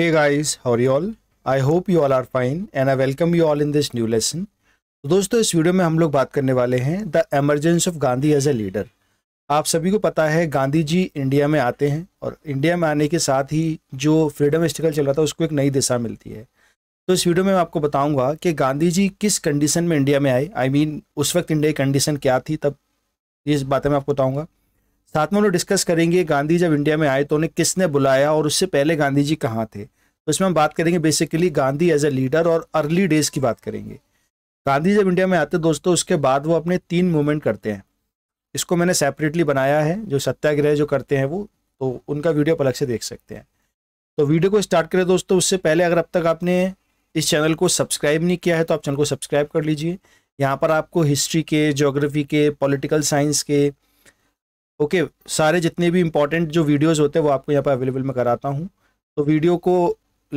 Hey guys, how are you all? I hope you all are fine and I welcome you all in this new lesson. तो दोस्तों इस video में हम लोग बात करने वाले हैं the emergence of Gandhi as a leader आप सभी को पता है गांधी जी इंडिया में आते हैं और इंडिया में आने के साथ ही जो फ्रीडम स्ट्रगल चल रहा था उसको एक नई दिशा मिलती है तो इस वीडियो में मैं आपको बताऊंगा कि गांधी जी किस कंडीशन में इंडिया में आए आई I मीन mean, उस वक्त इंडिया की कंडीशन क्या थी तब ये बातें मैं आपको बताऊँगा साथ में हम लोग डिस्कस करेंगे गांधी जब इंडिया में आए तो उन्हें किसने बुलाया और उससे पहले गांधी जी कहाँ थे तो इसमें हम बात करेंगे basically Gandhi as a leader और अर्ली डेज की बात करेंगे गांधी जब इंडिया में आते दोस्तों उसके बाद वो अपने तीन मूवमेंट करते हैं इसको मैंने सेपरेटली बनाया है जो सत्याग्रह जो करते हैं वो तो उनका वीडियो आप अलग से देख सकते हैं तो वीडियो को स्टार्ट करें दोस्तों उससे पहले अगर अब तक आपने इस चैनल को सब्सक्राइब नहीं किया है तो आप चैनल को सब्सक्राइब कर लीजिए यहाँ पर आपको हिस्ट्री के जोग्राफी के पॉलिटिकल साइंस के ओके सारे जितने भी इंपॉर्टेंट जो वीडियोज़ होते हैं वो आपको यहाँ पर अवेलेबल मैं कराता हूँ तो वीडियो को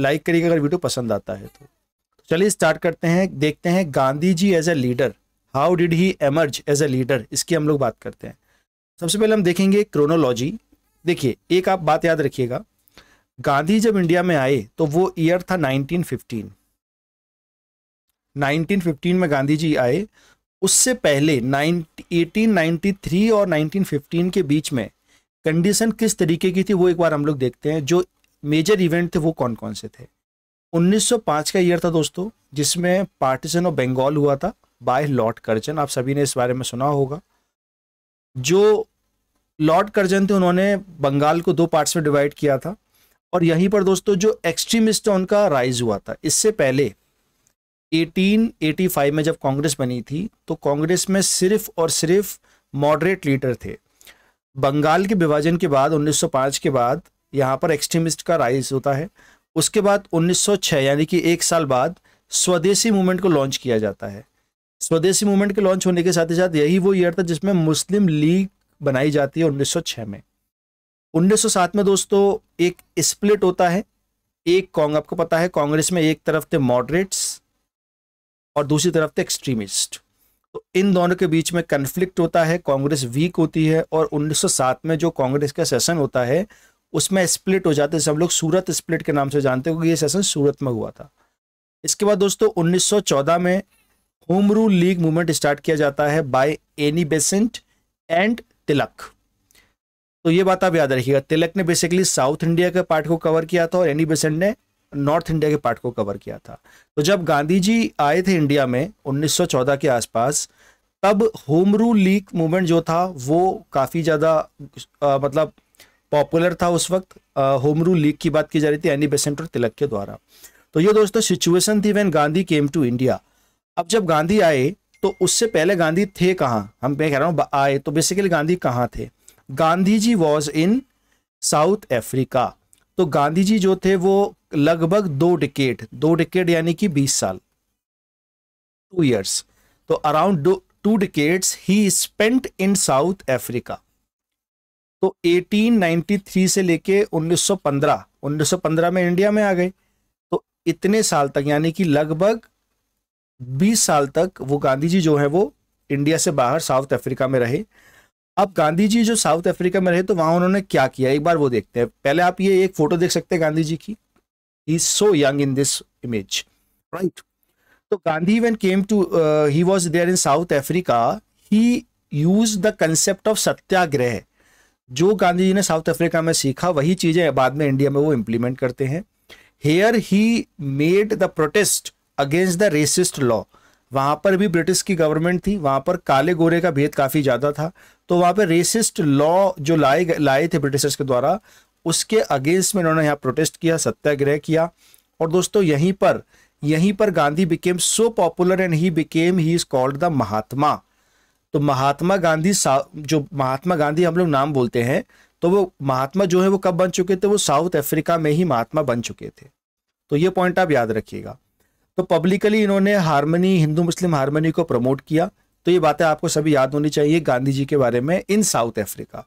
लाइक करिएगा अगर वीडियो पसंद आता है तो, तो चलिए स्टार्ट करते हैं देखते हैं Gandhi ji as a leader how did he emerge as a leader इसकी हम लोग बात करते हैं सबसे पहले हम देखेंगे क्रोनोलॉजी देखिए एक आप बात याद रखिएगा गांधी जब इंडिया में आए तो वो ईयर था 1915 1915 में गांधी जी आए उससे पहले नाइन 1893 और 1915 के बीच में कंडीशन किस तरीके की थी वो एक बार हम लोग देखते हैं जो मेजर इवेंट थे वो कौन कौन से थे 1905 का ईयर था दोस्तों जिसमें पार्टीशन ऑफ बंगाल हुआ था बाय लॉर्ड कर्जन आप सभी ने इस बारे में सुना होगा जो लॉर्ड कर्जन थे उन्होंने बंगाल को दो पार्ट्स में डिवाइड किया था और यहीं पर दोस्तों जो एक्सट्रीमिस्ट उनका राइज हुआ था इससे पहले 1885 में जब कांग्रेस बनी थी तो कांग्रेस में सिर्फ और सिर्फ मॉडरेट लीडर थे बंगाल के विभाजन के बाद 1905 के बाद यहाँ पर एक्सट्रीमिस्ट का राइज होता है उसके बाद 1906 यानी कि एक साल बाद स्वदेशी मूवमेंट को लॉन्च किया जाता है स्वदेशी मूवमेंट के लॉन्च होने के साथ ही साथ यही वो ईयर था जिसमें मुस्लिम लीग बनाई जाती है 1906 में 1907 में दोस्तों एक स्प्लिट होता है एक कांग आपको पता है कांग्रेस में एक तरफ थे मॉडरेट्स और दूसरी तरफ थे एक्सट्रीमिस्ट तो इन दोनों के बीच में कन्फ्लिक्ट होता है कांग्रेस वीक होती है और 1907 में जो कांग्रेस का सेशन होता है उसमें स्प्लिट हो जाते हैं हम लोग सूरत स्प्लिट के नाम से जानते हैं क्योंकि ये सेशन सूरत में हुआ था इसके बाद दोस्तों 1914 में home rule league movement start किया जाता है by Annie Besant and Tilak तो ये बात आप याद रखिएगा तिलक ने बेसिकली साउथ इंडिया के पार्ट को कवर किया था और एनी बेसेंट ने नॉर्थ इंडिया के पार्ट को कवर किया था तो जब गांधी जी आए थे इंडिया में 1914 के आसपास तब होम रूल लीग मूवमेंट जो था वो काफ़ी ज़्यादा मतलब पॉपुलर था उस वक्त होम रूल लीग की बात की जा रही थी एनी बेसेंट और तिलक के द्वारा तो ये दोस्तों सिचुएशन थी when Gandhi came to India अब जब गांधी आए तो उससे पहले गांधी थे कहाँ हम मैं कह रहा हूँ आए तो बेसिकली गांधी कहाँ थे Gandhi ji was in South Africa तो गांधी जी जो थे वो लगभग दो डिकेट दो डिकेट यानी कि बीस साल टू ईयर्स तो around two decades he spent in South Africa तो 1893 से लेके 1915 1915 में इंडिया में आ गए तो इतने साल तक यानी कि लगभग 20 साल तक वो गांधी जी जो है वो इंडिया से बाहर साउथ अफ्रीका में रहे अब गांधी जी जो साउथ अफ्रीका में रहे तो वहां उन्होंने क्या किया एक बार वो देखते हैं पहले आप ये एक फोटो देख सकते हैं गांधी जी की He is so young in this image, right? So Gandhi when came to, uh, he was there in South Africa. He used the concept of satyagrah. जो गांधी जी ने साउथ अफ्रीका में सीखा वही चीजें बाद में इंडिया में वो इम्प्लीमेंट करते हैं here he made the protest against the racist law वहां पर भी ब्रिटिश की गवर्नमेंट थी वहां पर काले गोरे का भेद काफ़ी ज़्यादा था तो वहां पर रेसिस्ट लॉ जो लाए लाए थे ब्रिटिशर्स के द्वारा उसके अगेंस्ट में इन्होंने यहाँ प्रोटेस्ट किया सत्याग्रह किया और दोस्तों यहीं पर यहीं पर Gandhi became so popular and he became he is called the Mahatma तो महात्मा गांधी जो महात्मा गांधी हम लोग नाम बोलते हैं तो वो महात्मा जो है वो कब बन चुके थे वो साउथ अफ्रीका में ही महात्मा बन चुके थे तो ये पॉइंट आप याद रखिएगा तो पब्लिकली इन्होंने हारमोनी हिंदू मुस्लिम हारमोनी को प्रमोट किया तो ये बातें आपको सभी याद होनी चाहिए गांधी जी के बारे में इन साउथ अफ्रीका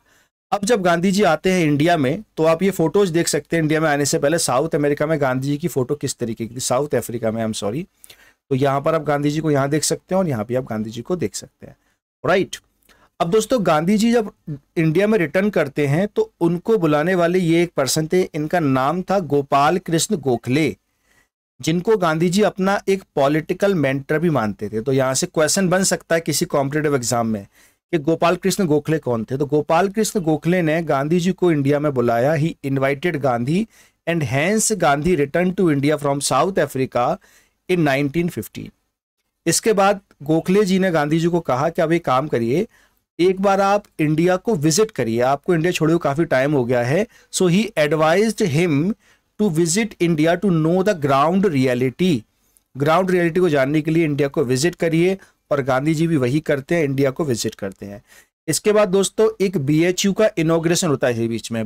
अब जब गांधी जी आते हैं इंडिया में तो आप ये फोटोज देख सकते हैं इंडिया में आने से पहले साउथ अमेरिका में गांधी जी की फोटो किस तरीके की साउथ अफ्रीका में आई एम सॉरी तो यहाँ पर आप गांधी जी को यहाँ देख सकते हैं और यहाँ पे आप गांधी जी को देख सकते हैं राइट अब दोस्तों गांधी जी जब इंडिया में रिटर्न करते हैं तो उनको बुलाने वाले ये एक पर्सन थे इनका नाम था गोपाल कृष्ण गोखले जिनको गांधी जी अपना एक पॉलिटिकल मेंटर भी मानते थे तो यहाँ से क्वेश्चन बन सकता है किसी कॉम्पिटेटिव एग्जाम में कि गोपाल कृष्ण गोखले कौन थे तो गोपाल कृष्ण गोखले ने गांधी जी को इंडिया में बुलाया he invited Gandhi and hence Gandhi return to India from South Africa in 1915 इसके बाद गोखले जी ने गांधी जी को कहा कि आप एक काम करिए एक बार आप इंडिया को विजिट करिए आपको इंडिया छोड़े हुए काफ़ी टाइम हो गया है so he advise him to visit India to know the ground reality ground reality को जानने के लिए इंडिया को विजिट करिए और गांधी जी भी वही करते हैं इंडिया को विजिट करते हैं इसके बाद दोस्तों एक बीएचयू का इनोग्रेशन होता है बीच में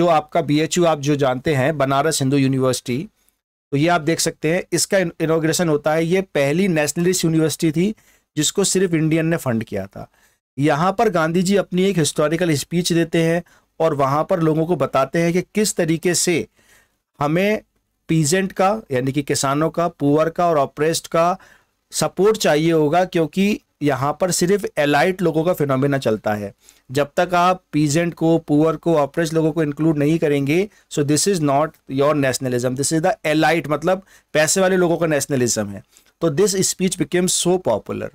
जो आपका बीएचयू आप जो जानते हैं बनारस हिंदू यूनिवर्सिटी तो ये आप देख सकते हैं इसका इनोग्रेशन होता है ये पहली नेशनलिस्ट यूनिवर्सिटी थी जिसको सिर्फ इंडियन ने फंड किया था यहाँ पर गांधी जी अपनी एक हिस्टोरिकल स्पीच देते हैं और वहाँ पर लोगों को बताते हैं कि किस तरीके से हमें पीजेंट का यानी कि किसानों का पुअर का और ऑपरेस्ट का सपोर्ट चाहिए होगा क्योंकि यहाँ पर सिर्फ एलाइट लोगों का फिनोमिना चलता है जब तक आप पीजेंट को पुअर को ऑपरेज लोगों को इंक्लूड नहीं करेंगे so this is not your nationalism this is the elite मतलब पैसे वाले लोगों का नेशनलिज्म है तो this speech became so popular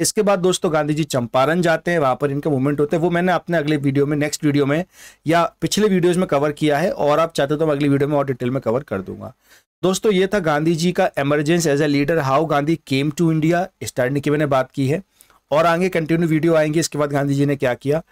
इसके बाद दोस्तों गांधी जी चंपारण जाते हैं वहां पर इनका मूवमेंट होता है वो मैंने अपने अगले वीडियो में नेक्स्ट वीडियो में या पिछले वीडियोज में कवर किया है और आप चाहते हो तो मैं अगली वीडियो में और डिटेल में कवर कर दूंगा दोस्तों ये था गांधी जी का emergence as a leader how Gandhi came to India stand की मैंने बात की है और आगे कंटिन्यू वीडियो आएंगे इसके बाद गांधी जी ने क्या किया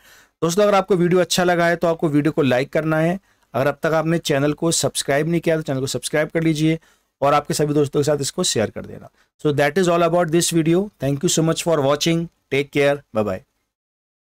दोस्तों अगर आपको वीडियो अच्छा लगा है तो आपको वीडियो को लाइक करना है अगर अब तक आपने चैनल को सब्सक्राइब नहीं किया तो चैनल को सब्सक्राइब कर लीजिए और आपके सभी दोस्तों के साथ इसको शेयर कर देना so that is all about this video thank you so much for watching take care bye bye